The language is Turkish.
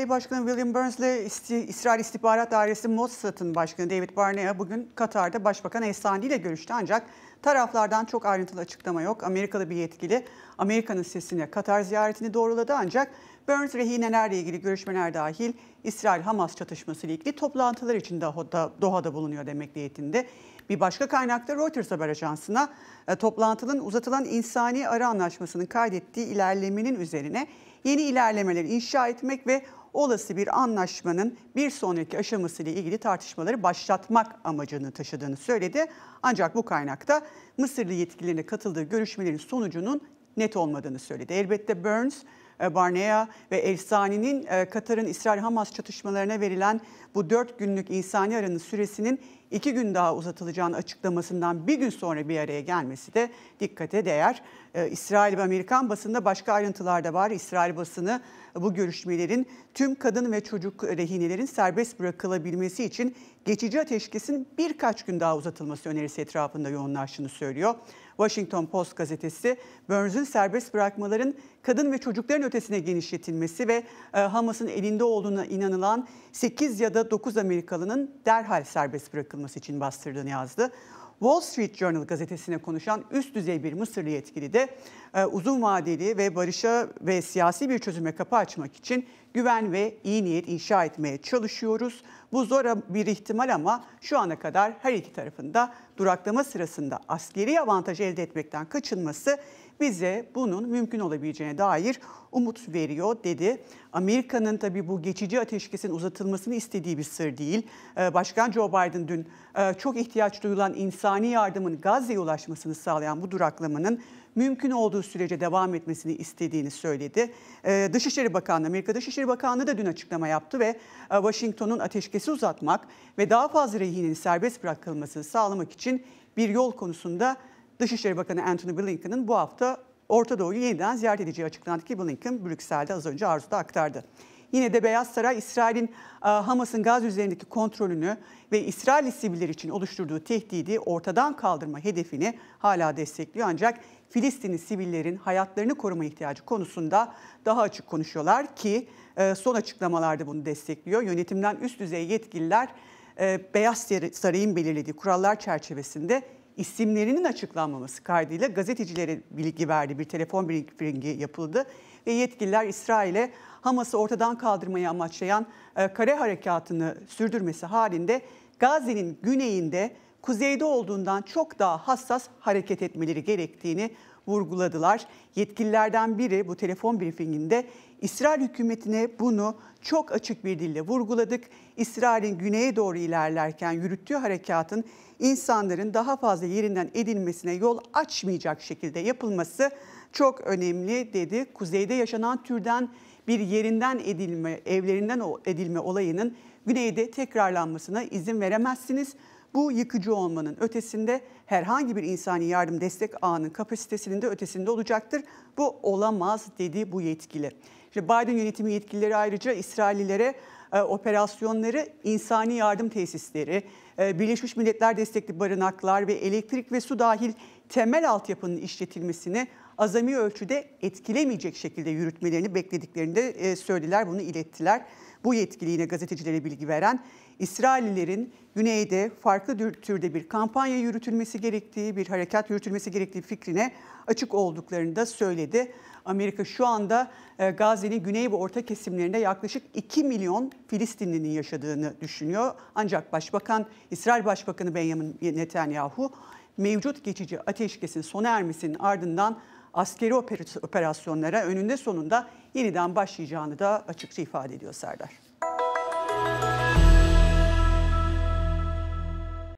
Şey Başkanı William Burns ile İsrail İstihbarat Dairesi Mossad'ın Başkanı David Barnea bugün Katar'da Başbakan Esadi ile görüştü ancak Taraflardan çok ayrıntılı açıklama yok. Amerikalı bir yetkili Amerika'nın sesine Katar ziyaretini doğruladı ancak Burns rehinelerle ilgili görüşmeler dahil İsrail-Hamas çatışması ile ilgili toplantılar için Doha'da, Doha'da bulunuyor demek niyetinde. Bir başka kaynakta Reuters haber ajansına e, toplantının uzatılan insani ara anlaşmasının kaydettiği ilerlemenin üzerine yeni ilerlemeleri inşa etmek ve olası bir anlaşmanın bir sonraki aşaması ile ilgili tartışmaları başlatmak amacını taşıdığını söyledi. Ancak bu kaynakta Mısırlı yetkililerine katıldığı görüşmelerin sonucunun net olmadığını söyledi. Elbette Burns, e, Barnea ve Elsani'nin e, Katar'ın İsrail-Hamas çatışmalarına verilen bu dört günlük insani aranın süresinin iki gün daha uzatılacağını açıklamasından bir gün sonra bir araya gelmesi de dikkate değer. Ee, İsrail ve Amerikan basında başka ayrıntılar da var. İsrail basını bu görüşmelerin tüm kadın ve çocuk rehinelerin serbest bırakılabilmesi için geçici ateşkesin birkaç gün daha uzatılması önerisi etrafında yoğunlaştığını söylüyor. Washington Post gazetesi Burns'ün serbest bırakmaların kadın ve çocukların ötesine genişletilmesi ve e, Hamas'ın elinde olduğuna inanılan 8 ya da 9 Amerikalının derhal serbest bırakılması kapatılması için bastırdığını yazdı. Wall Street Journal gazetesine konuşan üst düzey bir Mısırlı yetkili de e, uzun vadeli ve barışa ve siyasi bir çözüme kapı açmak için güven ve iyi niyet inşa etmeye çalışıyoruz. Bu zor bir ihtimal ama şu ana kadar her iki tarafında duraklama sırasında askeri avantaj elde etmekten kaçınması bize bunun mümkün olabileceğine dair umut veriyor dedi. Amerika'nın tabii bu geçici ateşkesin uzatılmasını istediği bir sır değil. Ee, Başkan Joe Biden dün e, çok ihtiyaç duyulan insani yardımın Gazze'ye ulaşmasını sağlayan bu duraklamanın mümkün olduğu sürece devam etmesini istediğini söyledi. Ee, Dışişleri Bakanlığı, Amerika Dışişleri Bakanlığı da dün açıklama yaptı ve e, Washington'un ateşkesi uzatmak ve daha fazla rehinin serbest bırakılmasını sağlamak için bir yol konusunda Dışişleri Bakanı Antony Blinken'ın bu hafta Orta Doğu'yu yeniden ziyaret edeceği açıklandı ki Blinken Brüksel'de az önce Arzu'da aktardı. Yine de Beyaz Saray İsrail'in e, Hamas'ın Gaz üzerindeki kontrolünü ve İsrail istibiller için oluşturduğu tehdidi ortadan kaldırma hedefini hala destekliyor. Ancak Filistinli sivillerin hayatlarını koruma ihtiyacı konusunda daha açık konuşuyorlar ki e, son açıklamalarda bunu destekliyor. Yönetimden üst düzey yetkililer e, Beyaz Saray'ın belirlediği kurallar çerçevesinde isimlerinin açıklanmaması kaydıyla gazetecilere bilgi verdi. Bir telefon briefingi yapıldı ve yetkililer İsrail'e Hamas'ı ortadan kaldırmayı amaçlayan e, kare harekatını sürdürmesi halinde Gazze'nin güneyinde kuzeyde olduğundan çok daha hassas hareket etmeleri gerektiğini vurguladılar. Yetkililerden biri bu telefon briefinginde İsrail hükümetine bunu çok açık bir dille vurguladık. İsrail'in güneye doğru ilerlerken yürüttüğü harekatın insanların daha fazla yerinden edilmesine yol açmayacak şekilde yapılması çok önemli dedi. Kuzeyde yaşanan türden bir yerinden edilme, evlerinden edilme olayının güneyde tekrarlanmasına izin veremezsiniz bu yıkıcı olmanın ötesinde herhangi bir insani yardım destek ağının kapasitesinin de ötesinde olacaktır. Bu olamaz dedi bu yetkili. İşte Biden yönetimi yetkilileri ayrıca İsraillilere e, operasyonları insani yardım tesisleri, e, Birleşmiş Milletler destekli barınaklar ve elektrik ve su dahil temel altyapının işletilmesini azami ölçüde etkilemeyecek şekilde yürütmelerini beklediklerini de e, söylediler, bunu ilettiler. Bu yetkili yine gazetecilere bilgi veren İsraillerin güneyde farklı türde bir kampanya yürütülmesi gerektiği, bir harekat yürütülmesi gerektiği fikrine açık olduklarını da söyledi. Amerika şu anda e, Gazze'nin güney ve orta kesimlerinde yaklaşık 2 milyon Filistinlinin yaşadığını düşünüyor. Ancak Başbakan, İsrail Başbakanı Benjamin Netanyahu mevcut geçici ateşkesin sona ermesinin ardından askeri operasyonlara önünde sonunda yeniden başlayacağını da açıkça ifade ediyor Serdar.